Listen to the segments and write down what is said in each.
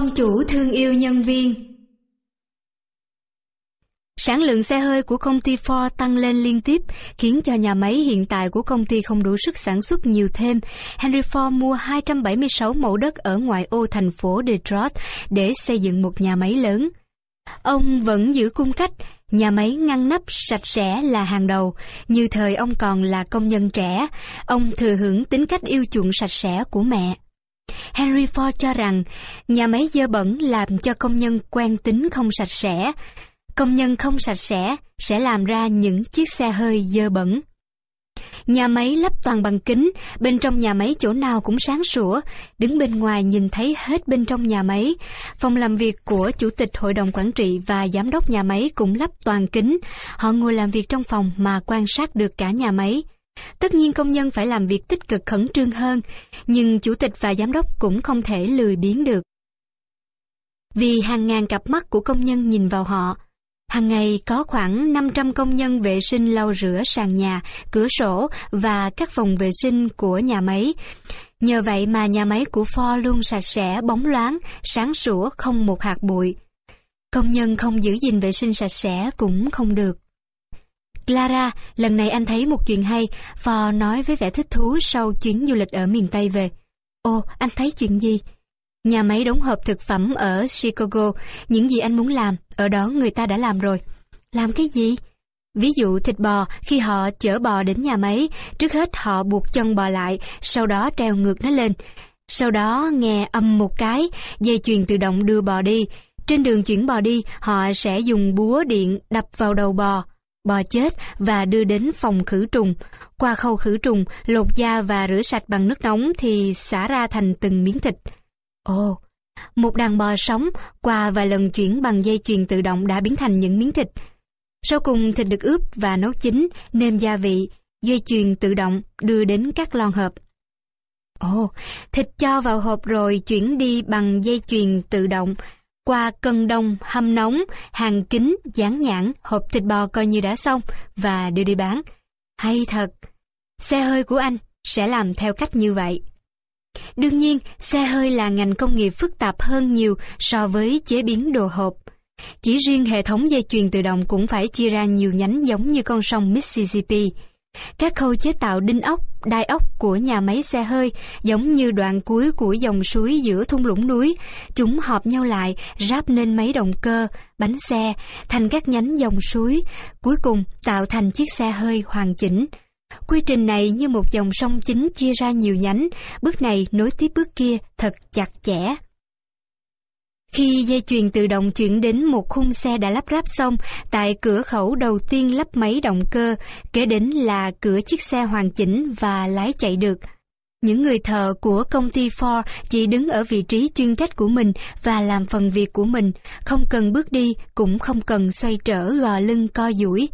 Ông chủ thương yêu nhân viên Sản lượng xe hơi của công ty Ford tăng lên liên tiếp, khiến cho nhà máy hiện tại của công ty không đủ sức sản xuất nhiều thêm. Henry Ford mua 276 mẫu đất ở ngoại ô thành phố Detroit để xây dựng một nhà máy lớn. Ông vẫn giữ cung cách, nhà máy ngăn nắp sạch sẽ là hàng đầu. Như thời ông còn là công nhân trẻ, ông thừa hưởng tính cách yêu chuộng sạch sẽ của mẹ. Henry Ford cho rằng nhà máy dơ bẩn làm cho công nhân quen tính không sạch sẽ. Công nhân không sạch sẽ sẽ làm ra những chiếc xe hơi dơ bẩn. Nhà máy lắp toàn bằng kính, bên trong nhà máy chỗ nào cũng sáng sủa, đứng bên ngoài nhìn thấy hết bên trong nhà máy. Phòng làm việc của chủ tịch hội đồng quản trị và giám đốc nhà máy cũng lắp toàn kính. Họ ngồi làm việc trong phòng mà quan sát được cả nhà máy. Tất nhiên công nhân phải làm việc tích cực khẩn trương hơn, nhưng chủ tịch và giám đốc cũng không thể lười biếng được. Vì hàng ngàn cặp mắt của công nhân nhìn vào họ, hàng ngày có khoảng 500 công nhân vệ sinh lau rửa sàn nhà, cửa sổ và các phòng vệ sinh của nhà máy. Nhờ vậy mà nhà máy của Ford luôn sạch sẽ, bóng loáng, sáng sủa, không một hạt bụi. Công nhân không giữ gìn vệ sinh sạch sẽ cũng không được. Clara, lần này anh thấy một chuyện hay, Phò nói với vẻ thích thú sau chuyến du lịch ở miền Tây về. Ô, anh thấy chuyện gì? Nhà máy đóng hộp thực phẩm ở Chicago, những gì anh muốn làm, ở đó người ta đã làm rồi. Làm cái gì? Ví dụ thịt bò, khi họ chở bò đến nhà máy, trước hết họ buộc chân bò lại, sau đó treo ngược nó lên. Sau đó nghe âm một cái, dây chuyền tự động đưa bò đi. Trên đường chuyển bò đi, họ sẽ dùng búa điện đập vào đầu bò bò chết và đưa đến phòng khử trùng. Qua khâu khử trùng, lột da và rửa sạch bằng nước nóng thì xả ra thành từng miếng thịt. Ồ, một đàn bò sống qua vài lần chuyển bằng dây chuyền tự động đã biến thành những miếng thịt. Sau cùng thịt được ướp và nấu chín, nêm gia vị, dây chuyền tự động đưa đến các lon hộp. Ồ, thịt cho vào hộp rồi chuyển đi bằng dây chuyền tự động, qua cân đông, hâm nóng, hàng kính, dán nhãn, hộp thịt bò coi như đã xong và đưa đi bán. Hay thật! Xe hơi của anh sẽ làm theo cách như vậy. Đương nhiên, xe hơi là ngành công nghiệp phức tạp hơn nhiều so với chế biến đồ hộp. Chỉ riêng hệ thống dây chuyền tự động cũng phải chia ra nhiều nhánh giống như con sông Mississippi. Các khâu chế tạo đinh ốc, đai ốc của nhà máy xe hơi giống như đoạn cuối của dòng suối giữa thung lũng núi. Chúng họp nhau lại, ráp nên máy động cơ, bánh xe, thành các nhánh dòng suối, cuối cùng tạo thành chiếc xe hơi hoàn chỉnh. Quy trình này như một dòng sông chính chia ra nhiều nhánh, bước này nối tiếp bước kia thật chặt chẽ. Khi dây chuyền tự động chuyển đến một khung xe đã lắp ráp xong, tại cửa khẩu đầu tiên lắp máy động cơ, kế đến là cửa chiếc xe hoàn chỉnh và lái chạy được. Những người thợ của công ty Ford chỉ đứng ở vị trí chuyên trách của mình và làm phần việc của mình, không cần bước đi, cũng không cần xoay trở gò lưng co duỗi.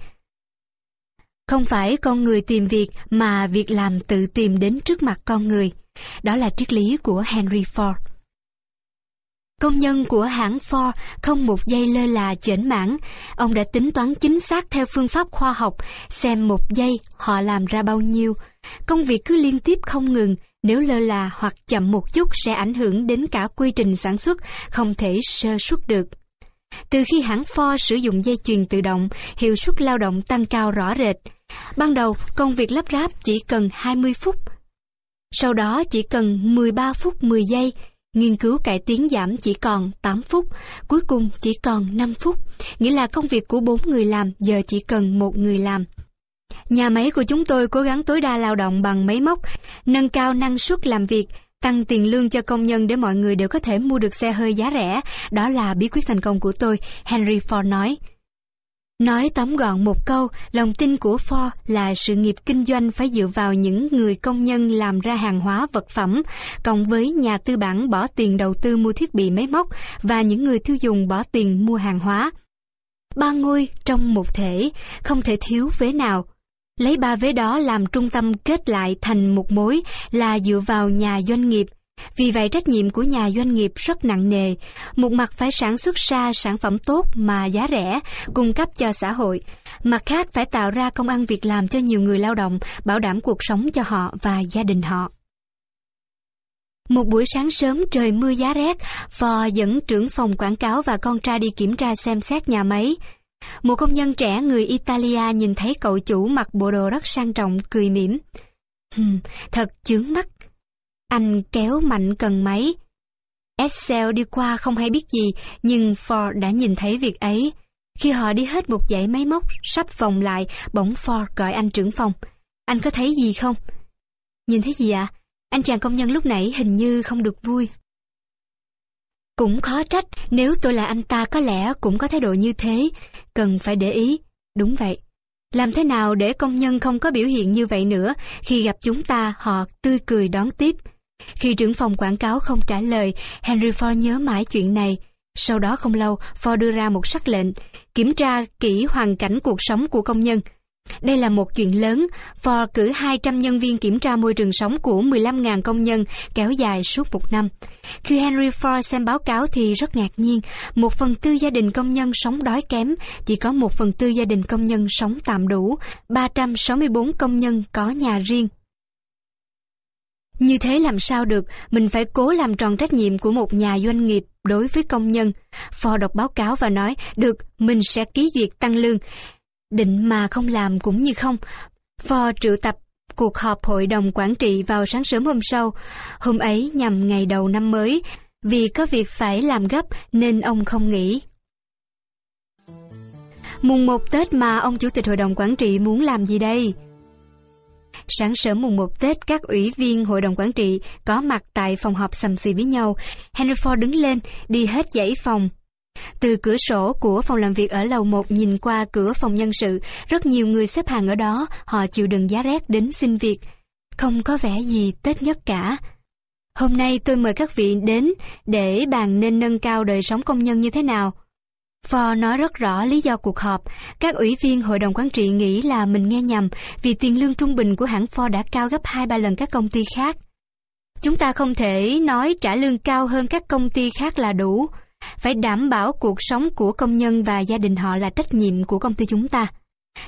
Không phải con người tìm việc mà việc làm tự tìm đến trước mặt con người. Đó là triết lý của Henry Ford. Công nhân của hãng Ford không một giây lơ là chểnh mãn. Ông đã tính toán chính xác theo phương pháp khoa học, xem một giây họ làm ra bao nhiêu. Công việc cứ liên tiếp không ngừng, nếu lơ là hoặc chậm một chút sẽ ảnh hưởng đến cả quy trình sản xuất, không thể sơ suất được. Từ khi hãng Ford sử dụng dây chuyền tự động, hiệu suất lao động tăng cao rõ rệt. Ban đầu, công việc lắp ráp chỉ cần 20 phút. Sau đó chỉ cần 13 phút 10 giây, Nghiên cứu cải tiến giảm chỉ còn 8 phút, cuối cùng chỉ còn 5 phút, nghĩa là công việc của 4 người làm giờ chỉ cần một người làm. Nhà máy của chúng tôi cố gắng tối đa lao động bằng máy móc, nâng cao năng suất làm việc, tăng tiền lương cho công nhân để mọi người đều có thể mua được xe hơi giá rẻ. Đó là bí quyết thành công của tôi, Henry Ford nói. Nói tóm gọn một câu, lòng tin của Ford là sự nghiệp kinh doanh phải dựa vào những người công nhân làm ra hàng hóa vật phẩm, cộng với nhà tư bản bỏ tiền đầu tư mua thiết bị máy móc và những người tiêu dùng bỏ tiền mua hàng hóa. Ba ngôi trong một thể, không thể thiếu vế nào. Lấy ba vế đó làm trung tâm kết lại thành một mối là dựa vào nhà doanh nghiệp, vì vậy trách nhiệm của nhà doanh nghiệp rất nặng nề, một mặt phải sản xuất ra sản phẩm tốt mà giá rẻ, cung cấp cho xã hội, mặt khác phải tạo ra công ăn việc làm cho nhiều người lao động, bảo đảm cuộc sống cho họ và gia đình họ. Một buổi sáng sớm trời mưa giá rét, Phò dẫn trưởng phòng quảng cáo và con trai đi kiểm tra xem xét nhà máy. Một công nhân trẻ người Italia nhìn thấy cậu chủ mặc bộ đồ rất sang trọng, cười mỉm. Hừm, thật chướng mắt. Anh kéo mạnh cần máy. Excel đi qua không hay biết gì, nhưng Ford đã nhìn thấy việc ấy. Khi họ đi hết một dãy máy móc, sắp vòng lại, bỗng Ford gọi anh trưởng phòng. Anh có thấy gì không? Nhìn thấy gì ạ? À? Anh chàng công nhân lúc nãy hình như không được vui. Cũng khó trách, nếu tôi là anh ta có lẽ cũng có thái độ như thế. Cần phải để ý. Đúng vậy. Làm thế nào để công nhân không có biểu hiện như vậy nữa, khi gặp chúng ta họ tươi cười đón tiếp. Khi trưởng phòng quảng cáo không trả lời, Henry Ford nhớ mãi chuyện này. Sau đó không lâu, Ford đưa ra một sắc lệnh, kiểm tra kỹ hoàn cảnh cuộc sống của công nhân. Đây là một chuyện lớn, Ford cử 200 nhân viên kiểm tra môi trường sống của 15.000 công nhân kéo dài suốt một năm. Khi Henry Ford xem báo cáo thì rất ngạc nhiên, một phần tư gia đình công nhân sống đói kém, chỉ có một phần tư gia đình công nhân sống tạm đủ, 364 công nhân có nhà riêng. Như thế làm sao được, mình phải cố làm tròn trách nhiệm của một nhà doanh nghiệp đối với công nhân. Phò đọc báo cáo và nói, được, mình sẽ ký duyệt tăng lương. Định mà không làm cũng như không. Phò triệu tập cuộc họp hội đồng quản trị vào sáng sớm hôm sau. Hôm ấy nhằm ngày đầu năm mới, vì có việc phải làm gấp nên ông không nghỉ. Mùng một Tết mà ông chủ tịch hội đồng quản trị muốn làm gì đây? Sáng sớm mùng 1 Tết, các ủy viên hội đồng quản trị có mặt tại phòng họp sầm xì với nhau. Henry Ford đứng lên, đi hết dãy phòng. Từ cửa sổ của phòng làm việc ở lầu 1 nhìn qua cửa phòng nhân sự, rất nhiều người xếp hàng ở đó, họ chịu đựng giá rét đến xin việc. Không có vẻ gì Tết nhất cả. Hôm nay tôi mời các vị đến để bàn nên nâng cao đời sống công nhân như thế nào. Phò nói rất rõ lý do cuộc họp. Các ủy viên hội đồng quản trị nghĩ là mình nghe nhầm vì tiền lương trung bình của hãng Ford đã cao gấp 2-3 lần các công ty khác. Chúng ta không thể nói trả lương cao hơn các công ty khác là đủ. Phải đảm bảo cuộc sống của công nhân và gia đình họ là trách nhiệm của công ty chúng ta.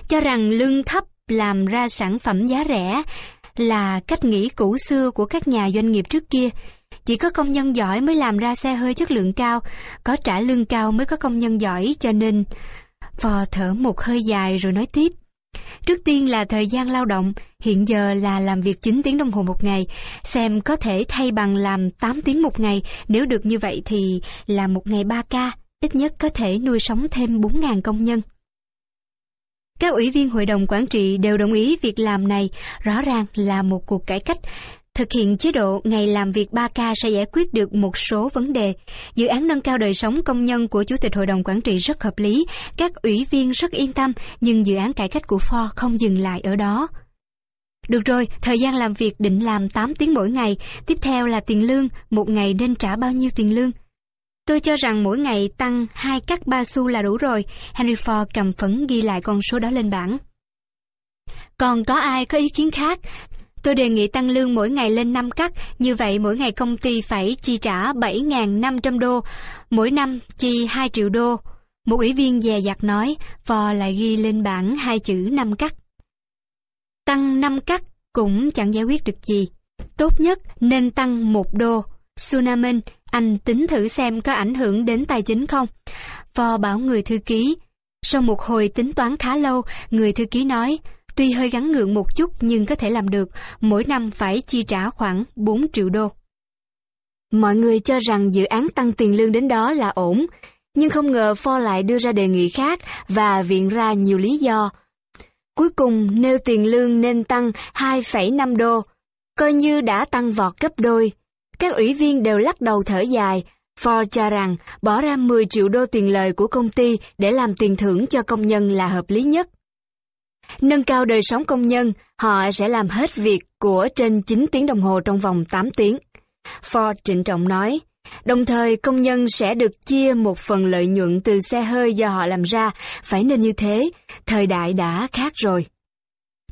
Cho rằng lương thấp làm ra sản phẩm giá rẻ là cách nghĩ cũ xưa của các nhà doanh nghiệp trước kia chỉ có công nhân giỏi mới làm ra xe hơi chất lượng cao, có trả lương cao mới có công nhân giỏi cho nên... Phò thở một hơi dài rồi nói tiếp. Trước tiên là thời gian lao động, hiện giờ là làm việc chín tiếng đồng hồ một ngày, xem có thể thay bằng làm tám tiếng một ngày, nếu được như vậy thì là một ngày ba ca, ít nhất có thể nuôi sống thêm bốn ngàn công nhân. Các ủy viên hội đồng quản trị đều đồng ý việc làm này rõ ràng là một cuộc cải cách Thực hiện chế độ ngày làm việc 3K sẽ giải quyết được một số vấn đề. Dự án nâng cao đời sống công nhân của Chủ tịch Hội đồng Quản trị rất hợp lý, các ủy viên rất yên tâm, nhưng dự án cải cách của Ford không dừng lại ở đó. Được rồi, thời gian làm việc định làm 8 tiếng mỗi ngày, tiếp theo là tiền lương, một ngày nên trả bao nhiêu tiền lương? Tôi cho rằng mỗi ngày tăng hai cắt ba xu là đủ rồi. Henry Ford cầm phấn ghi lại con số đó lên bảng. Còn có ai có ý kiến khác? Tôi đề nghị tăng lương mỗi ngày lên 5 cắt, như vậy mỗi ngày công ty phải chi trả 7.500 đô, mỗi năm chi 2 triệu đô. Một ủy viên dè dặt nói, vò lại ghi lên bảng hai chữ 5 cắt. Tăng 5 cắt cũng chẳng giải quyết được gì. Tốt nhất nên tăng 1 đô. Sunamin, anh tính thử xem có ảnh hưởng đến tài chính không. Vò bảo người thư ký. Sau một hồi tính toán khá lâu, người thư ký nói, Tuy hơi gắn gượng một chút nhưng có thể làm được, mỗi năm phải chi trả khoảng 4 triệu đô. Mọi người cho rằng dự án tăng tiền lương đến đó là ổn, nhưng không ngờ Ford lại đưa ra đề nghị khác và viện ra nhiều lý do. Cuối cùng nêu tiền lương nên tăng 2,5 đô, coi như đã tăng vọt gấp đôi. Các ủy viên đều lắc đầu thở dài, Ford cho rằng bỏ ra 10 triệu đô tiền lời của công ty để làm tiền thưởng cho công nhân là hợp lý nhất. Nâng cao đời sống công nhân, họ sẽ làm hết việc của trên 9 tiếng đồng hồ trong vòng 8 tiếng. Ford trịnh trọng nói, đồng thời công nhân sẽ được chia một phần lợi nhuận từ xe hơi do họ làm ra, phải nên như thế, thời đại đã khác rồi.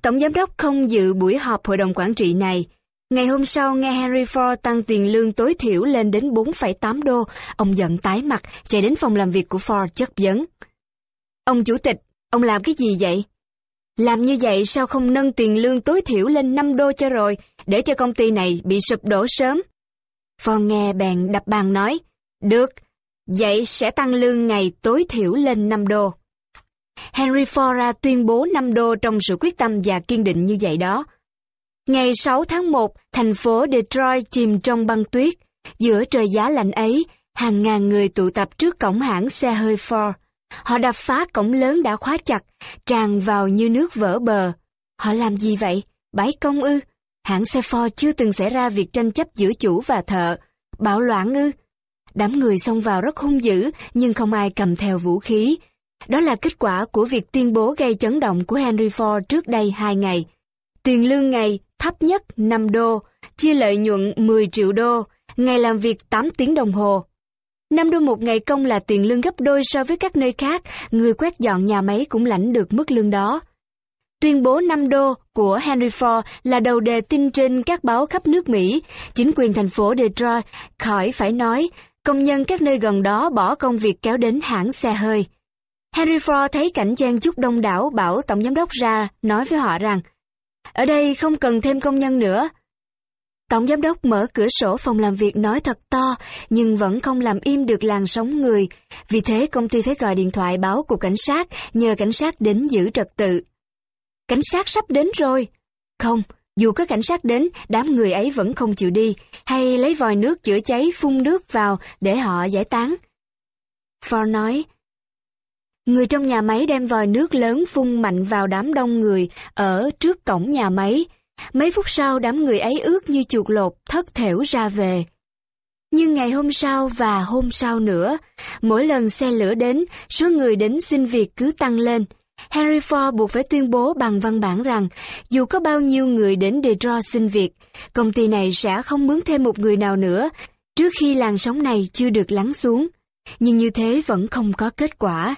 Tổng giám đốc không dự buổi họp hội đồng quản trị này. Ngày hôm sau nghe Henry Ford tăng tiền lương tối thiểu lên đến 4,8 đô, ông giận tái mặt, chạy đến phòng làm việc của Ford chất vấn. Ông chủ tịch, ông làm cái gì vậy? Làm như vậy sao không nâng tiền lương tối thiểu lên 5 đô cho rồi, để cho công ty này bị sụp đổ sớm? Phong nghe bèn đập bàn nói, được, vậy sẽ tăng lương ngày tối thiểu lên 5 đô. Henry Fora tuyên bố 5 đô trong sự quyết tâm và kiên định như vậy đó. Ngày 6 tháng 1, thành phố Detroit chìm trong băng tuyết. Giữa trời giá lạnh ấy, hàng ngàn người tụ tập trước cổng hãng xe hơi Ford. Họ đập phá cổng lớn đã khóa chặt, tràn vào như nước vỡ bờ. Họ làm gì vậy? Bãi công ư? Hãng xe Ford chưa từng xảy ra việc tranh chấp giữa chủ và thợ. Bạo loạn ư? Đám người xông vào rất hung dữ, nhưng không ai cầm theo vũ khí. Đó là kết quả của việc tuyên bố gây chấn động của Henry Ford trước đây hai ngày. Tiền lương ngày thấp nhất 5 đô, chia lợi nhuận 10 triệu đô, ngày làm việc 8 tiếng đồng hồ, 5 đô một ngày công là tiền lương gấp đôi so với các nơi khác, người quét dọn nhà máy cũng lãnh được mức lương đó. Tuyên bố 5 đô của Henry Ford là đầu đề tin trên các báo khắp nước Mỹ. Chính quyền thành phố Detroit khỏi phải nói, công nhân các nơi gần đó bỏ công việc kéo đến hãng xe hơi. Henry Ford thấy cảnh chen chúc đông đảo bảo tổng giám đốc ra, nói với họ rằng, ở đây không cần thêm công nhân nữa, Tổng giám đốc mở cửa sổ phòng làm việc nói thật to, nhưng vẫn không làm im được làn sóng người. Vì thế công ty phải gọi điện thoại báo cục cảnh sát, nhờ cảnh sát đến giữ trật tự. Cảnh sát sắp đến rồi. Không, dù có cảnh sát đến, đám người ấy vẫn không chịu đi, hay lấy vòi nước chữa cháy phun nước vào để họ giải tán. Ford nói, Người trong nhà máy đem vòi nước lớn phun mạnh vào đám đông người ở trước cổng nhà máy. Mấy phút sau đám người ấy ướt như chuột lột, thất thểu ra về. Nhưng ngày hôm sau và hôm sau nữa, mỗi lần xe lửa đến, số người đến xin việc cứ tăng lên. Henry Ford buộc phải tuyên bố bằng văn bản rằng dù có bao nhiêu người đến Detroit xin việc, công ty này sẽ không mướn thêm một người nào nữa trước khi làn sóng này chưa được lắng xuống. Nhưng như thế vẫn không có kết quả.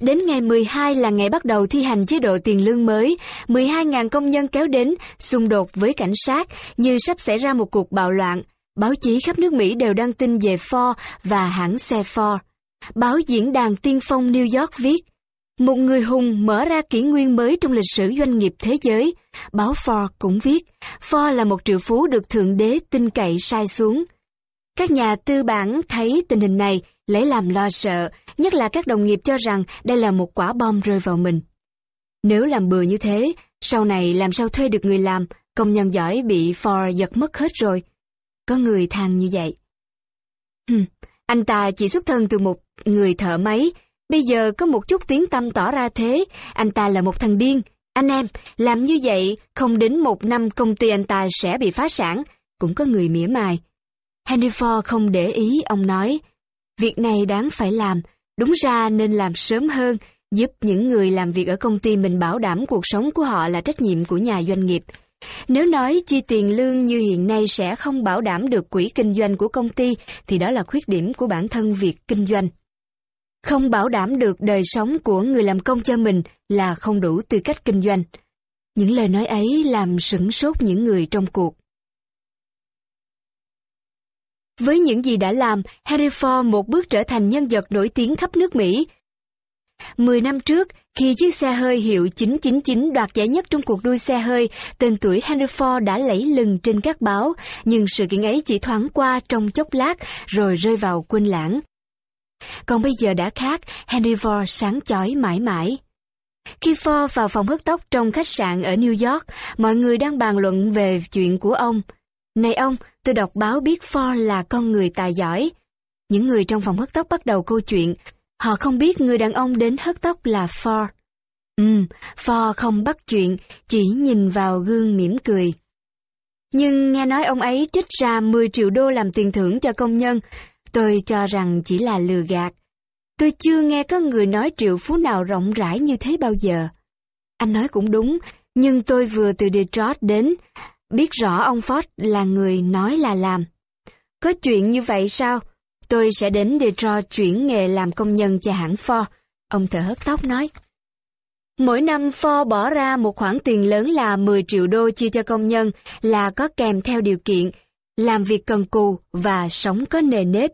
Đến ngày 12 là ngày bắt đầu thi hành chế độ tiền lương mới, 12.000 công nhân kéo đến, xung đột với cảnh sát như sắp xảy ra một cuộc bạo loạn. Báo chí khắp nước Mỹ đều đăng tin về Ford và hãng xe Ford. Báo Diễn đàn Tiên Phong New York viết, một người hùng mở ra kỷ nguyên mới trong lịch sử doanh nghiệp thế giới. Báo Ford cũng viết, Ford là một triệu phú được Thượng Đế tin cậy sai xuống – các nhà tư bản thấy tình hình này lấy làm lo sợ, nhất là các đồng nghiệp cho rằng đây là một quả bom rơi vào mình. Nếu làm bừa như thế, sau này làm sao thuê được người làm, công nhân giỏi bị Ford giật mất hết rồi. Có người than như vậy. Hừm, anh ta chỉ xuất thân từ một người thợ máy, bây giờ có một chút tiếng tâm tỏ ra thế, anh ta là một thằng điên. Anh em, làm như vậy, không đến một năm công ty anh ta sẽ bị phá sản. Cũng có người mỉa mai. Henry Ford không để ý ông nói, việc này đáng phải làm, đúng ra nên làm sớm hơn, giúp những người làm việc ở công ty mình bảo đảm cuộc sống của họ là trách nhiệm của nhà doanh nghiệp. Nếu nói chi tiền lương như hiện nay sẽ không bảo đảm được quỹ kinh doanh của công ty thì đó là khuyết điểm của bản thân việc kinh doanh. Không bảo đảm được đời sống của người làm công cho mình là không đủ tư cách kinh doanh. Những lời nói ấy làm sửng sốt những người trong cuộc. Với những gì đã làm, Harry Ford một bước trở thành nhân vật nổi tiếng khắp nước Mỹ. Mười năm trước, khi chiếc xe hơi hiệu 999 đoạt giải nhất trong cuộc đua xe hơi, tên tuổi Henry Ford đã lẫy lừng trên các báo, nhưng sự kiện ấy chỉ thoáng qua trong chốc lát rồi rơi vào quên lãng. Còn bây giờ đã khác, Henry Ford sáng chói mãi mãi. Khi Ford vào phòng hớt tóc trong khách sạn ở New York, mọi người đang bàn luận về chuyện của ông – này ông, tôi đọc báo biết For là con người tài giỏi. Những người trong phòng hớt tóc bắt đầu câu chuyện. Họ không biết người đàn ông đến hớt tóc là For Ừm, For không bắt chuyện, chỉ nhìn vào gương mỉm cười. Nhưng nghe nói ông ấy trích ra 10 triệu đô làm tiền thưởng cho công nhân, tôi cho rằng chỉ là lừa gạt. Tôi chưa nghe có người nói triệu phú nào rộng rãi như thế bao giờ. Anh nói cũng đúng, nhưng tôi vừa từ Detroit đến, Biết rõ ông Ford là người nói là làm. Có chuyện như vậy sao? Tôi sẽ đến Detroit chuyển nghề làm công nhân cho hãng Ford. Ông thở hớt tóc nói. Mỗi năm Ford bỏ ra một khoản tiền lớn là 10 triệu đô chia cho công nhân là có kèm theo điều kiện làm việc cần cù và sống có nề nếp.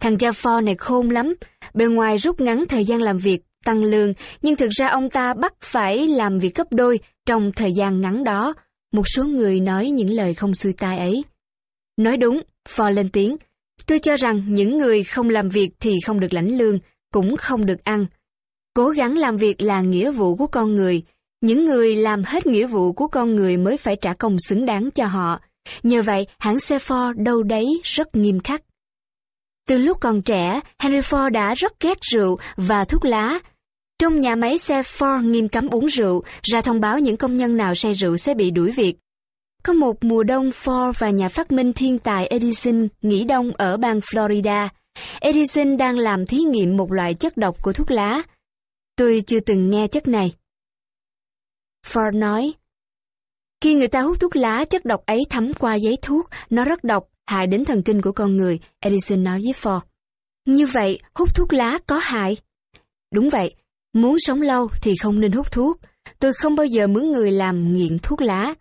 Thằng cha Ford này khôn lắm, bề ngoài rút ngắn thời gian làm việc, tăng lương, nhưng thực ra ông ta bắt phải làm việc gấp đôi trong thời gian ngắn đó một số người nói những lời không xuôi tai ấy. Nói đúng, Ford lên tiếng, tôi cho rằng những người không làm việc thì không được lãnh lương, cũng không được ăn. Cố gắng làm việc là nghĩa vụ của con người, những người làm hết nghĩa vụ của con người mới phải trả công xứng đáng cho họ. Nhờ vậy, hãng xe Ford đâu đấy rất nghiêm khắc. Từ lúc còn trẻ, Henry Ford đã rất ghét rượu và thuốc lá, trong nhà máy xe Ford nghiêm cấm uống rượu, ra thông báo những công nhân nào say rượu sẽ bị đuổi việc. Có một mùa đông Ford và nhà phát minh thiên tài Edison nghỉ đông ở bang Florida. Edison đang làm thí nghiệm một loại chất độc của thuốc lá. Tôi chưa từng nghe chất này. Ford nói, khi người ta hút thuốc lá, chất độc ấy thấm qua giấy thuốc, nó rất độc, hại đến thần kinh của con người, Edison nói với Ford. Như vậy, hút thuốc lá có hại? Đúng vậy, Muốn sống lâu thì không nên hút thuốc. Tôi không bao giờ mướn người làm nghiện thuốc lá.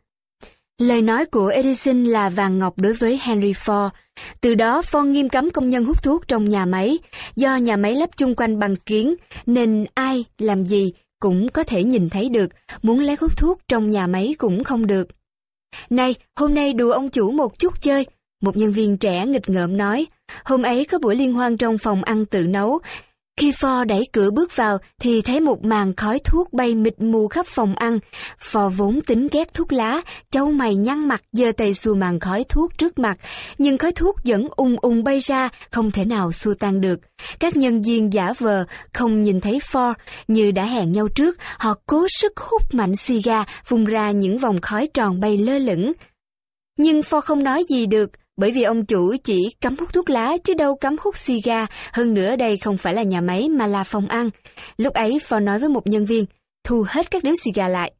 Lời nói của Edison là vàng ngọc đối với Henry Ford. Từ đó Ford nghiêm cấm công nhân hút thuốc trong nhà máy. Do nhà máy lắp chung quanh bằng kiến nên ai làm gì cũng có thể nhìn thấy được. Muốn lén hút thuốc trong nhà máy cũng không được. Này, hôm nay đùa ông chủ một chút chơi. Một nhân viên trẻ nghịch ngợm nói, hôm ấy có buổi liên hoan trong phòng ăn tự nấu, khi Phò đẩy cửa bước vào thì thấy một màn khói thuốc bay mịt mù khắp phòng ăn. Phò vốn tính ghét thuốc lá, châu mày nhăn mặt giơ tay xua màn khói thuốc trước mặt. Nhưng khói thuốc vẫn ung ung bay ra, không thể nào xua tan được. Các nhân viên giả vờ, không nhìn thấy Phò. Như đã hẹn nhau trước, họ cố sức hút mạnh xì ga, vùng ra những vòng khói tròn bay lơ lửng. Nhưng Phò không nói gì được, bởi vì ông chủ chỉ cấm hút thuốc lá chứ đâu cấm hút xì gà, hơn nữa đây không phải là nhà máy mà là phòng ăn. Lúc ấy Phò nói với một nhân viên, thu hết các điếu xì gà lại.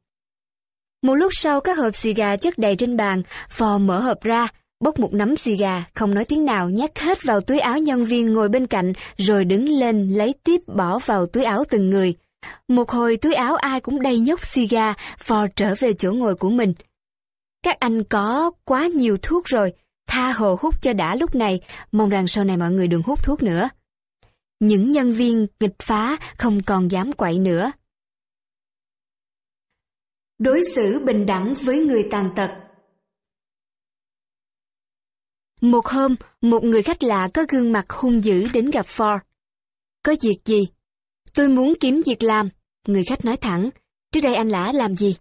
Một lúc sau các hộp xì gà chất đầy trên bàn, Phò mở hộp ra, bốc một nắm xì gà, không nói tiếng nào nhét hết vào túi áo nhân viên ngồi bên cạnh, rồi đứng lên lấy tiếp bỏ vào túi áo từng người. Một hồi túi áo ai cũng đầy nhóc xì gà, Phò trở về chỗ ngồi của mình. Các anh có quá nhiều thuốc rồi, Tha hồ hút cho đã lúc này, mong rằng sau này mọi người đừng hút thuốc nữa. Những nhân viên nghịch phá không còn dám quậy nữa. Đối xử bình đẳng với người tàn tật Một hôm, một người khách lạ có gương mặt hung dữ đến gặp Ford. Có việc gì? Tôi muốn kiếm việc làm. Người khách nói thẳng, trước đây anh lã làm gì?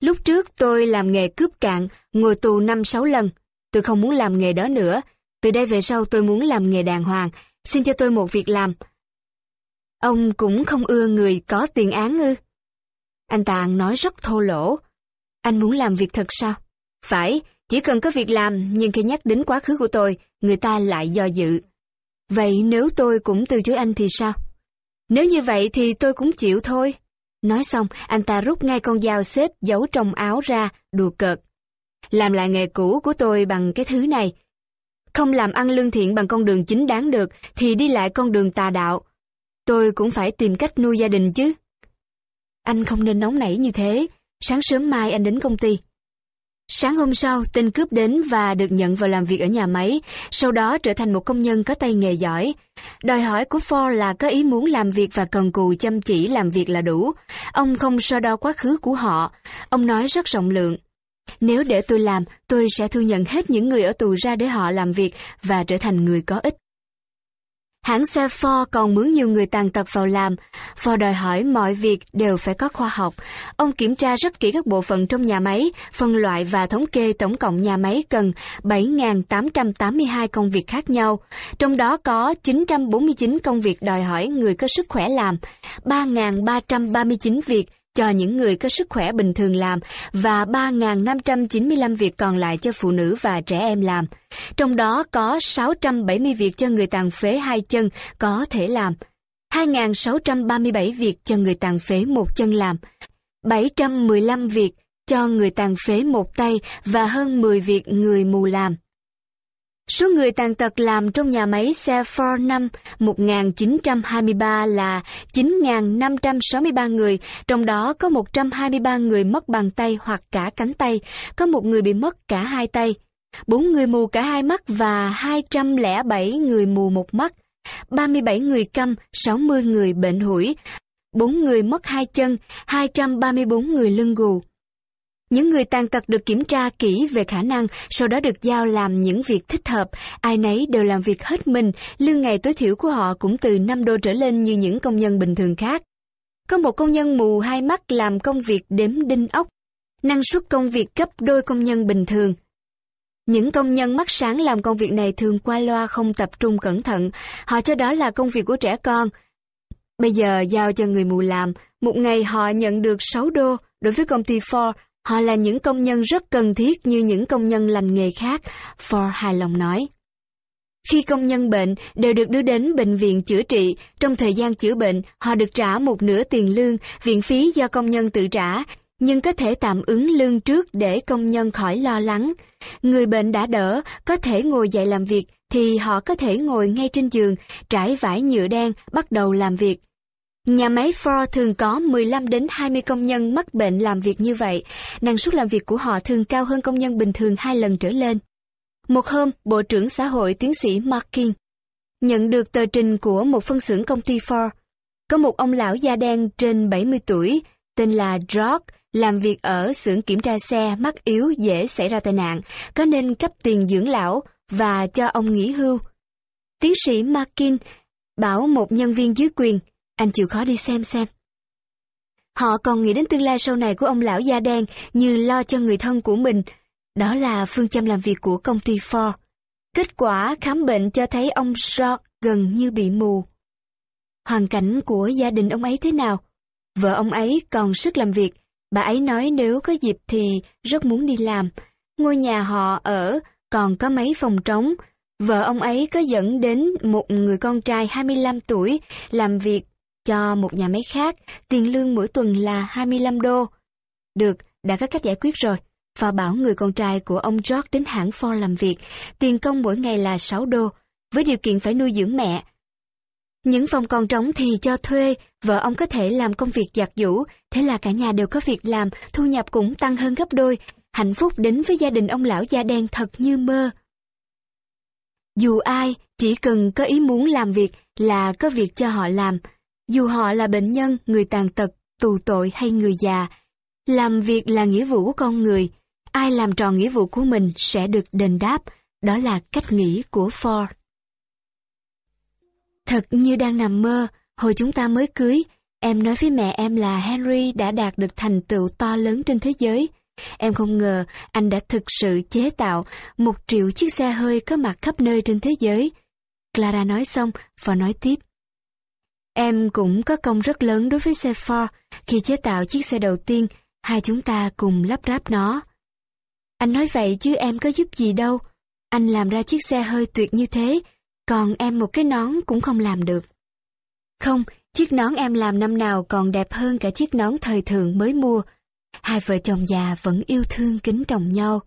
Lúc trước tôi làm nghề cướp cạn, ngồi tù 5-6 lần. Tôi không muốn làm nghề đó nữa. Từ đây về sau tôi muốn làm nghề đàng hoàng. Xin cho tôi một việc làm. Ông cũng không ưa người có tiền án ư. Anh Tàng nói rất thô lỗ. Anh muốn làm việc thật sao? Phải, chỉ cần có việc làm, nhưng khi nhắc đến quá khứ của tôi, người ta lại do dự. Vậy nếu tôi cũng từ chối anh thì sao? Nếu như vậy thì tôi cũng chịu thôi. Nói xong, anh ta rút ngay con dao xếp giấu trong áo ra, đùa cợt làm lại nghề cũ của tôi bằng cái thứ này. Không làm ăn lương thiện bằng con đường chính đáng được thì đi lại con đường tà đạo. Tôi cũng phải tìm cách nuôi gia đình chứ. Anh không nên nóng nảy như thế, sáng sớm mai anh đến công ty. Sáng hôm sau, tên cướp đến và được nhận vào làm việc ở nhà máy, sau đó trở thành một công nhân có tay nghề giỏi. Đòi hỏi của Ford là có ý muốn làm việc và cần cù chăm chỉ làm việc là đủ. Ông không so đo quá khứ của họ, ông nói rất rộng lượng. Nếu để tôi làm, tôi sẽ thu nhận hết những người ở tù ra để họ làm việc và trở thành người có ích. Hãng xe Ford còn mướn nhiều người tàn tật vào làm. Ford đòi hỏi mọi việc đều phải có khoa học. Ông kiểm tra rất kỹ các bộ phận trong nhà máy, phân loại và thống kê tổng cộng nhà máy cần 7.882 công việc khác nhau. Trong đó có 949 công việc đòi hỏi người có sức khỏe làm, 3.339 việc cho những người có sức khỏe bình thường làm và 3.595 việc còn lại cho phụ nữ và trẻ em làm. Trong đó có 670 việc cho người tàn phế hai chân có thể làm, 2.637 việc cho người tàn phế một chân làm, 715 việc cho người tàn phế một tay và hơn 10 việc người mù làm. Số người tàn tật làm trong nhà máy xe Ford năm 1923 là 9.563 người, trong đó có 123 người mất bàn tay hoặc cả cánh tay, có một người bị mất cả hai tay, 4 người mù cả hai mắt và 207 người mù một mắt, 37 người câm, 60 người bệnh hủi, 4 người mất hai chân, 234 người lưng gù. Những người tàn tật được kiểm tra kỹ về khả năng, sau đó được giao làm những việc thích hợp. Ai nấy đều làm việc hết mình, lương ngày tối thiểu của họ cũng từ 5 đô trở lên như những công nhân bình thường khác. Có một công nhân mù hai mắt làm công việc đếm đinh ốc. Năng suất công việc gấp đôi công nhân bình thường. Những công nhân mắt sáng làm công việc này thường qua loa không tập trung cẩn thận. Họ cho đó là công việc của trẻ con. Bây giờ giao cho người mù làm, một ngày họ nhận được 6 đô đối với công ty Ford Họ là những công nhân rất cần thiết như những công nhân lành nghề khác, Ford hài lòng nói. Khi công nhân bệnh đều được đưa đến bệnh viện chữa trị, trong thời gian chữa bệnh họ được trả một nửa tiền lương, viện phí do công nhân tự trả, nhưng có thể tạm ứng lương trước để công nhân khỏi lo lắng. Người bệnh đã đỡ, có thể ngồi dậy làm việc thì họ có thể ngồi ngay trên giường, trải vải nhựa đen, bắt đầu làm việc. Nhà máy Ford thường có 15 đến 20 công nhân mắc bệnh làm việc như vậy. Năng suất làm việc của họ thường cao hơn công nhân bình thường hai lần trở lên. Một hôm, Bộ trưởng Xã hội tiến sĩ Mark King nhận được tờ trình của một phân xưởng công ty Ford. Có một ông lão da đen trên 70 tuổi, tên là George, làm việc ở xưởng kiểm tra xe mắc yếu dễ xảy ra tai nạn, có nên cấp tiền dưỡng lão và cho ông nghỉ hưu. Tiến sĩ Markin bảo một nhân viên dưới quyền anh chịu khó đi xem xem. Họ còn nghĩ đến tương lai sau này của ông lão da đen như lo cho người thân của mình. Đó là phương châm làm việc của công ty Ford. Kết quả khám bệnh cho thấy ông Short gần như bị mù. Hoàn cảnh của gia đình ông ấy thế nào? Vợ ông ấy còn sức làm việc. Bà ấy nói nếu có dịp thì rất muốn đi làm. Ngôi nhà họ ở còn có mấy phòng trống. Vợ ông ấy có dẫn đến một người con trai 25 tuổi làm việc cho một nhà máy khác, tiền lương mỗi tuần là 25 đô. Được, đã có cách giải quyết rồi. Và bảo người con trai của ông George đến hãng Ford làm việc, tiền công mỗi ngày là 6 đô, với điều kiện phải nuôi dưỡng mẹ. Những phòng còn trống thì cho thuê, vợ ông có thể làm công việc giặt giũ, thế là cả nhà đều có việc làm, thu nhập cũng tăng hơn gấp đôi, hạnh phúc đến với gia đình ông lão da đen thật như mơ. Dù ai, chỉ cần có ý muốn làm việc là có việc cho họ làm, dù họ là bệnh nhân, người tàn tật, tù tội hay người già. Làm việc là nghĩa vụ của con người, ai làm tròn nghĩa vụ của mình sẽ được đền đáp, đó là cách nghĩ của Ford. Thật như đang nằm mơ, hồi chúng ta mới cưới, em nói với mẹ em là Henry đã đạt được thành tựu to lớn trên thế giới. Em không ngờ anh đã thực sự chế tạo một triệu chiếc xe hơi có mặt khắp nơi trên thế giới. Clara nói xong và nói tiếp. Em cũng có công rất lớn đối với xe Ford khi chế tạo chiếc xe đầu tiên, hai chúng ta cùng lắp ráp nó. Anh nói vậy chứ em có giúp gì đâu. Anh làm ra chiếc xe hơi tuyệt như thế, còn em một cái nón cũng không làm được. Không, chiếc nón em làm năm nào còn đẹp hơn cả chiếc nón thời thượng mới mua. Hai vợ chồng già vẫn yêu thương kính trọng nhau.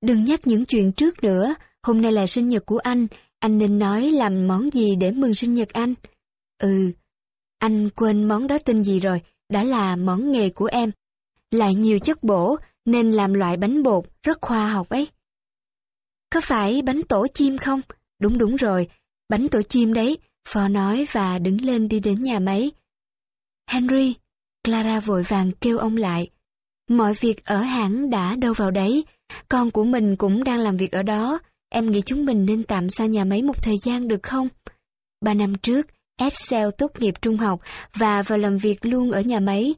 Đừng nhắc những chuyện trước nữa, hôm nay là sinh nhật của anh, anh nên nói làm món gì để mừng sinh nhật anh. Ừ, anh quên món đó tên gì rồi, đã là món nghề của em. Lại nhiều chất bổ nên làm loại bánh bột rất khoa học ấy. Có phải bánh tổ chim không? Đúng đúng rồi, bánh tổ chim đấy, Phò nói và đứng lên đi đến nhà máy. Henry, Clara vội vàng kêu ông lại. Mọi việc ở hãng đã đâu vào đấy, con của mình cũng đang làm việc ở đó, em nghĩ chúng mình nên tạm xa nhà máy một thời gian được không? Ba năm trước, Excel tốt nghiệp trung học và vào làm việc luôn ở nhà máy.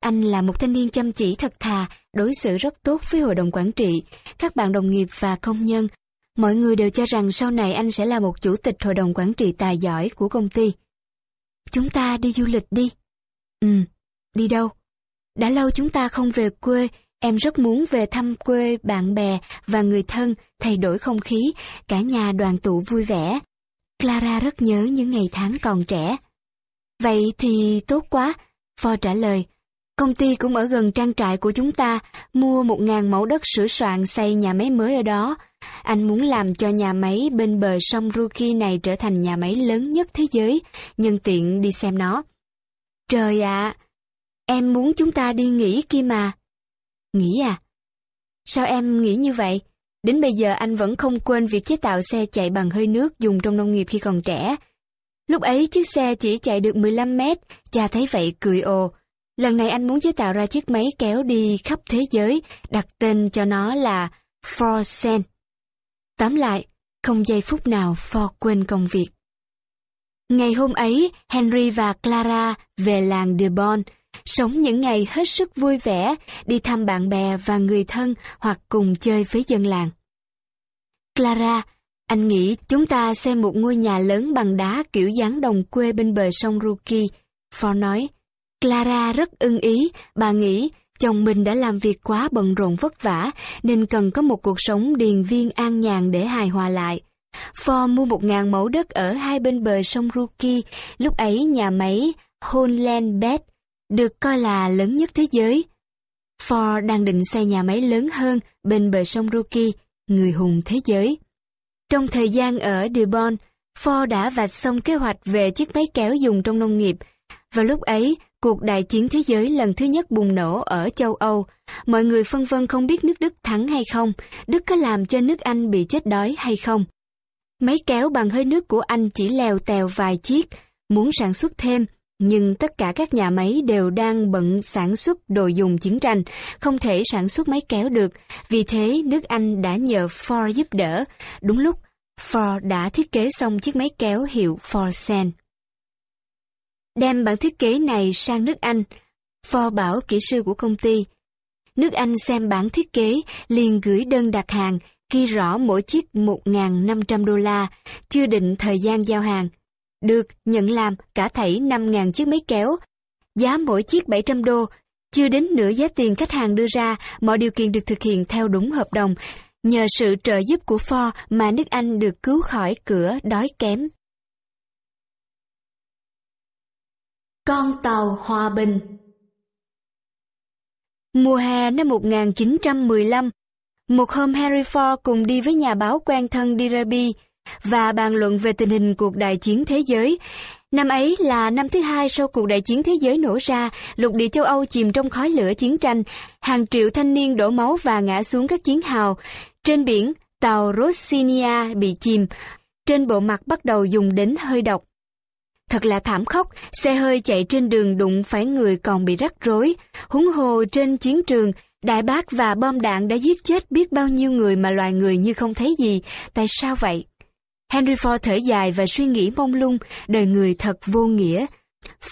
Anh là một thanh niên chăm chỉ thật thà, đối xử rất tốt với hội đồng quản trị, các bạn đồng nghiệp và công nhân. Mọi người đều cho rằng sau này anh sẽ là một chủ tịch hội đồng quản trị tài giỏi của công ty. Chúng ta đi du lịch đi. Ừ, đi đâu? Đã lâu chúng ta không về quê, em rất muốn về thăm quê bạn bè và người thân, thay đổi không khí, cả nhà đoàn tụ vui vẻ. Clara rất nhớ những ngày tháng còn trẻ. Vậy thì tốt quá, Ford trả lời. Công ty cũng ở gần trang trại của chúng ta, mua một ngàn mẫu đất sửa soạn xây nhà máy mới ở đó. Anh muốn làm cho nhà máy bên bờ sông Ruki này trở thành nhà máy lớn nhất thế giới, nhân tiện đi xem nó. Trời ạ, em muốn chúng ta đi nghỉ kia mà. Nghỉ à? Sao em nghĩ như vậy? Đến bây giờ anh vẫn không quên việc chế tạo xe chạy bằng hơi nước dùng trong nông nghiệp khi còn trẻ. Lúc ấy chiếc xe chỉ chạy được 15 mét, cha thấy vậy cười ồ. Lần này anh muốn chế tạo ra chiếc máy kéo đi khắp thế giới, đặt tên cho nó là Ford Sen. Tóm lại, không giây phút nào Ford quên công việc. Ngày hôm ấy, Henry và Clara về làng De Bon, Sống những ngày hết sức vui vẻ, đi thăm bạn bè và người thân hoặc cùng chơi với dân làng. Clara, anh nghĩ chúng ta xem một ngôi nhà lớn bằng đá kiểu dáng đồng quê bên bờ sông Ruki. For nói, Clara rất ưng ý, bà nghĩ chồng mình đã làm việc quá bận rộn vất vả nên cần có một cuộc sống điền viên an nhàn để hài hòa lại. Ford mua một ngàn mẫu đất ở hai bên bờ sông Ruki, lúc ấy nhà máy Holland Bed được coi là lớn nhất thế giới. Ford đang định xây nhà máy lớn hơn bên bờ sông Ruki, người hùng thế giới. Trong thời gian ở Dearborn, Ford đã vạch xong kế hoạch về chiếc máy kéo dùng trong nông nghiệp. Và lúc ấy, cuộc đại chiến thế giới lần thứ nhất bùng nổ ở châu Âu. Mọi người phân vân không biết nước Đức thắng hay không, Đức có làm cho nước Anh bị chết đói hay không. Máy kéo bằng hơi nước của Anh chỉ lèo tèo vài chiếc, muốn sản xuất thêm, nhưng tất cả các nhà máy đều đang bận sản xuất đồ dùng chiến tranh, không thể sản xuất máy kéo được. Vì thế, nước Anh đã nhờ Ford giúp đỡ. Đúng lúc, Ford đã thiết kế xong chiếc máy kéo hiệu Ford Sen. Đem bản thiết kế này sang nước Anh, Ford bảo kỹ sư của công ty. Nước Anh xem bản thiết kế, liền gửi đơn đặt hàng, ghi rõ mỗi chiếc 1.500 đô la, chưa định thời gian giao hàng được nhận làm cả thảy 5.000 chiếc máy kéo, giá mỗi chiếc 700 đô, chưa đến nửa giá tiền khách hàng đưa ra, mọi điều kiện được thực hiện theo đúng hợp đồng, nhờ sự trợ giúp của Ford mà nước Anh được cứu khỏi cửa đói kém. Con tàu hòa bình Mùa hè năm 1915, một hôm Harry Ford cùng đi với nhà báo quen thân Dirabi, và bàn luận về tình hình cuộc đại chiến thế giới. Năm ấy là năm thứ hai sau cuộc đại chiến thế giới nổ ra, lục địa châu Âu chìm trong khói lửa chiến tranh, hàng triệu thanh niên đổ máu và ngã xuống các chiến hào. Trên biển, tàu Rossinia bị chìm, trên bộ mặt bắt đầu dùng đến hơi độc. Thật là thảm khốc, xe hơi chạy trên đường đụng phải người còn bị rắc rối, húng hồ trên chiến trường, đại bác và bom đạn đã giết chết biết bao nhiêu người mà loài người như không thấy gì, tại sao vậy? Henry Ford thở dài và suy nghĩ mông lung, đời người thật vô nghĩa.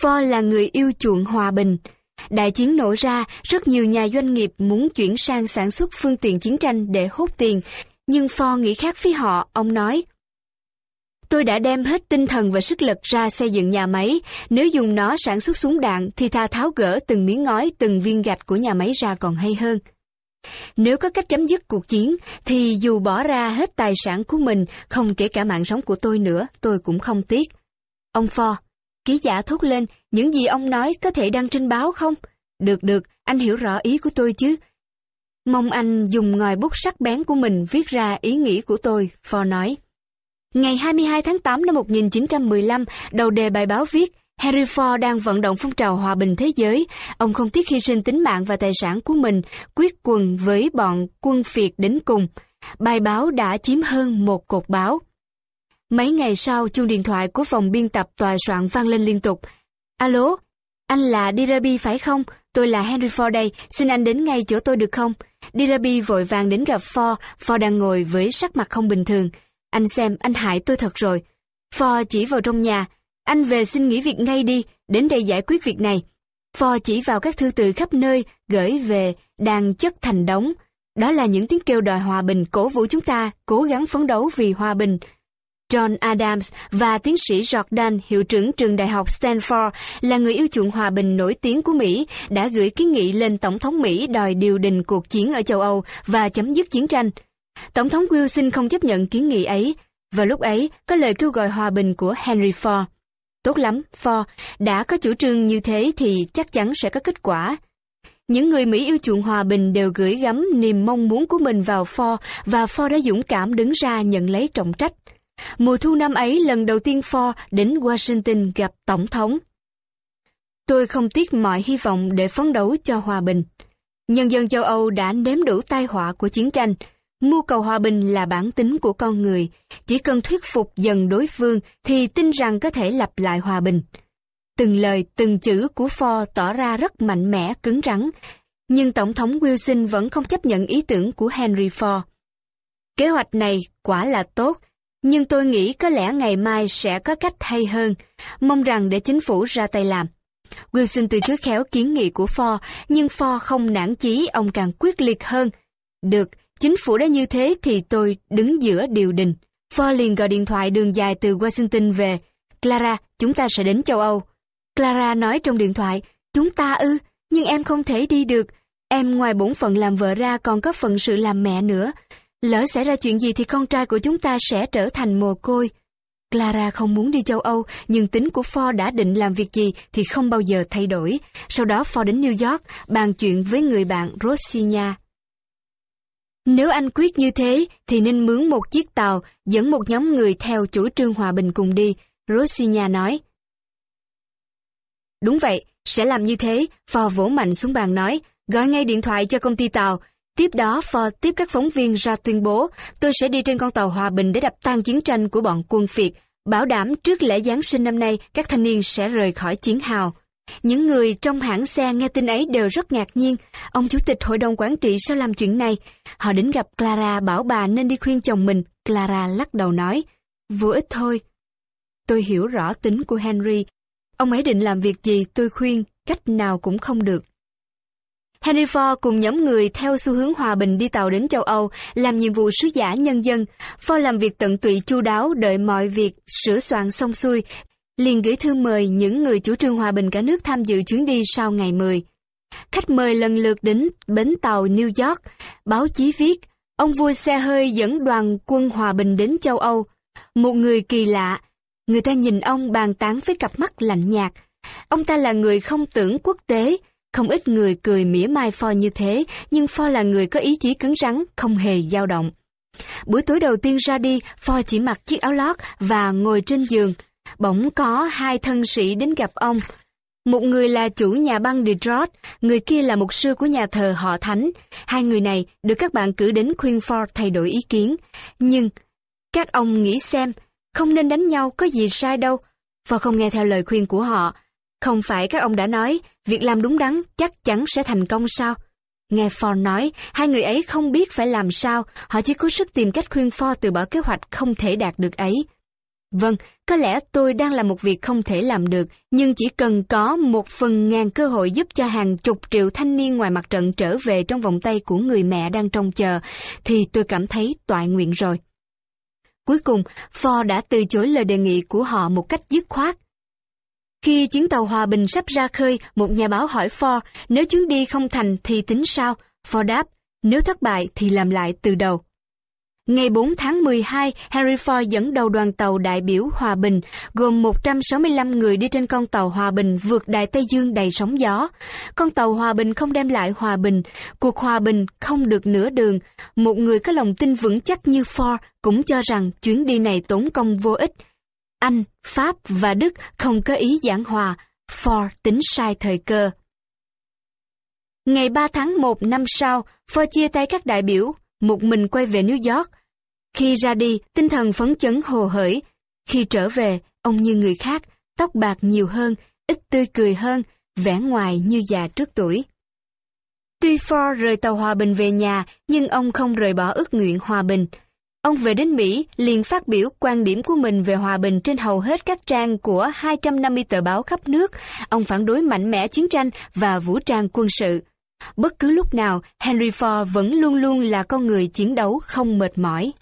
Ford là người yêu chuộng hòa bình. Đại chiến nổ ra, rất nhiều nhà doanh nghiệp muốn chuyển sang sản xuất phương tiện chiến tranh để hút tiền, nhưng Ford nghĩ khác với họ, ông nói. Tôi đã đem hết tinh thần và sức lực ra xây dựng nhà máy, nếu dùng nó sản xuất súng đạn thì thà tháo gỡ từng miếng ngói, từng viên gạch của nhà máy ra còn hay hơn. Nếu có cách chấm dứt cuộc chiến, thì dù bỏ ra hết tài sản của mình, không kể cả mạng sống của tôi nữa, tôi cũng không tiếc. Ông Ford, ký giả thốt lên, những gì ông nói có thể đăng trên báo không? Được được, anh hiểu rõ ý của tôi chứ. Mong anh dùng ngòi bút sắc bén của mình viết ra ý nghĩ của tôi, Ford nói. Ngày 22 tháng 8 năm 1915, đầu đề bài báo viết Henry Ford đang vận động phong trào hòa bình thế giới. Ông không tiếc hy sinh tính mạng và tài sản của mình, quyết quần với bọn quân phiệt đến cùng. Bài báo đã chiếm hơn một cột báo. Mấy ngày sau, chuông điện thoại của phòng biên tập tòa soạn vang lên liên tục. Alo, anh là Dirabi phải không? Tôi là Henry Ford đây, xin anh đến ngay chỗ tôi được không? Dirabi vội vàng đến gặp Ford, Ford đang ngồi với sắc mặt không bình thường. Anh xem, anh hại tôi thật rồi. Ford chỉ vào trong nhà, anh về xin nghỉ việc ngay đi, đến đây giải quyết việc này. Phò chỉ vào các thư từ khắp nơi, gửi về, đang chất thành đống. Đó là những tiếng kêu đòi hòa bình cổ vũ chúng ta cố gắng phấn đấu vì hòa bình. John Adams và tiến sĩ Jordan, hiệu trưởng trường đại học Stanford, là người yêu chuộng hòa bình nổi tiếng của Mỹ, đã gửi kiến nghị lên Tổng thống Mỹ đòi điều đình cuộc chiến ở châu Âu và chấm dứt chiến tranh. Tổng thống Wilson không chấp nhận kiến nghị ấy, và lúc ấy có lời kêu gọi hòa bình của Henry Ford. Tốt lắm, Ford, đã có chủ trương như thế thì chắc chắn sẽ có kết quả. Những người Mỹ yêu chuộng hòa bình đều gửi gắm niềm mong muốn của mình vào Ford và Ford đã dũng cảm đứng ra nhận lấy trọng trách. Mùa thu năm ấy, lần đầu tiên Ford đến Washington gặp Tổng thống. Tôi không tiếc mọi hy vọng để phấn đấu cho hòa bình. Nhân dân châu Âu đã nếm đủ tai họa của chiến tranh, Mưu cầu hòa bình là bản tính của con người, chỉ cần thuyết phục dần đối phương thì tin rằng có thể lặp lại hòa bình. Từng lời, từng chữ của Ford tỏ ra rất mạnh mẽ, cứng rắn, nhưng Tổng thống Wilson vẫn không chấp nhận ý tưởng của Henry Ford. Kế hoạch này quả là tốt, nhưng tôi nghĩ có lẽ ngày mai sẽ có cách hay hơn, mong rằng để chính phủ ra tay làm. Wilson từ chối khéo kiến nghị của Ford, nhưng Ford không nản chí, ông càng quyết liệt hơn. Được, Chính phủ đã như thế thì tôi đứng giữa điều đình. Pho liền gọi điện thoại đường dài từ Washington về. Clara, chúng ta sẽ đến châu Âu. Clara nói trong điện thoại, chúng ta ư, nhưng em không thể đi được. Em ngoài bổn phận làm vợ ra còn có phận sự làm mẹ nữa. Lỡ xảy ra chuyện gì thì con trai của chúng ta sẽ trở thành mồ côi. Clara không muốn đi châu Âu, nhưng tính của Ford đã định làm việc gì thì không bao giờ thay đổi. Sau đó Ford đến New York, bàn chuyện với người bạn Rosinia. Nếu anh quyết như thế thì nên mướn một chiếc tàu dẫn một nhóm người theo chủ trương hòa bình cùng đi, Rosina nói. Đúng vậy, sẽ làm như thế, Phò vỗ mạnh xuống bàn nói, gọi ngay điện thoại cho công ty tàu. Tiếp đó phò tiếp các phóng viên ra tuyên bố, tôi sẽ đi trên con tàu hòa bình để đập tan chiến tranh của bọn quân Việt, bảo đảm trước lễ Giáng sinh năm nay các thanh niên sẽ rời khỏi chiến hào. Những người trong hãng xe nghe tin ấy đều rất ngạc nhiên. Ông chủ tịch hội đồng quản trị sao làm chuyện này? Họ đến gặp Clara bảo bà nên đi khuyên chồng mình. Clara lắc đầu nói, vừa ít thôi. Tôi hiểu rõ tính của Henry. Ông ấy định làm việc gì tôi khuyên, cách nào cũng không được. Henry Ford cùng nhóm người theo xu hướng hòa bình đi tàu đến châu Âu, làm nhiệm vụ sứ giả nhân dân. Ford làm việc tận tụy chu đáo, đợi mọi việc sửa soạn xong xuôi, liền gửi thư mời những người chủ trương hòa bình cả nước tham dự chuyến đi sau ngày 10. Khách mời lần lượt đến bến tàu New York, báo chí viết, ông vua xe hơi dẫn đoàn quân hòa bình đến châu Âu. Một người kỳ lạ, người ta nhìn ông bàn tán với cặp mắt lạnh nhạt. Ông ta là người không tưởng quốc tế, không ít người cười mỉa mai Pho như thế, nhưng Pho là người có ý chí cứng rắn, không hề dao động. Buổi tối đầu tiên ra đi, Pho chỉ mặc chiếc áo lót và ngồi trên giường bỗng có hai thân sĩ đến gặp ông. Một người là chủ nhà băng Detroit, người kia là mục sư của nhà thờ họ Thánh. Hai người này được các bạn cử đến khuyên Ford thay đổi ý kiến. Nhưng, các ông nghĩ xem, không nên đánh nhau có gì sai đâu. Và không nghe theo lời khuyên của họ. Không phải các ông đã nói, việc làm đúng đắn chắc chắn sẽ thành công sao? Nghe Ford nói, hai người ấy không biết phải làm sao, họ chỉ cố sức tìm cách khuyên Ford từ bỏ kế hoạch không thể đạt được ấy. Vâng, có lẽ tôi đang làm một việc không thể làm được, nhưng chỉ cần có một phần ngàn cơ hội giúp cho hàng chục triệu thanh niên ngoài mặt trận trở về trong vòng tay của người mẹ đang trông chờ, thì tôi cảm thấy toại nguyện rồi. Cuối cùng, Ford đã từ chối lời đề nghị của họ một cách dứt khoát. Khi chuyến tàu hòa bình sắp ra khơi, một nhà báo hỏi Ford nếu chuyến đi không thành thì tính sao? Ford đáp, nếu thất bại thì làm lại từ đầu. Ngày 4 tháng 12, Harry Ford dẫn đầu đoàn tàu đại biểu Hòa Bình, gồm 165 người đi trên con tàu Hòa Bình vượt Đại Tây Dương đầy sóng gió. Con tàu Hòa Bình không đem lại hòa bình, cuộc hòa bình không được nửa đường. Một người có lòng tin vững chắc như Ford cũng cho rằng chuyến đi này tốn công vô ích. Anh, Pháp và Đức không có ý giảng hòa, Ford tính sai thời cơ. Ngày 3 tháng 1 năm sau, Ford chia tay các đại biểu một mình quay về New York. Khi ra đi, tinh thần phấn chấn hồ hởi. Khi trở về, ông như người khác, tóc bạc nhiều hơn, ít tươi cười hơn, vẻ ngoài như già trước tuổi. Tuy Ford rời tàu hòa bình về nhà, nhưng ông không rời bỏ ước nguyện hòa bình. Ông về đến Mỹ liền phát biểu quan điểm của mình về hòa bình trên hầu hết các trang của 250 tờ báo khắp nước. Ông phản đối mạnh mẽ chiến tranh và vũ trang quân sự. Bất cứ lúc nào, Henry Ford vẫn luôn luôn là con người chiến đấu không mệt mỏi.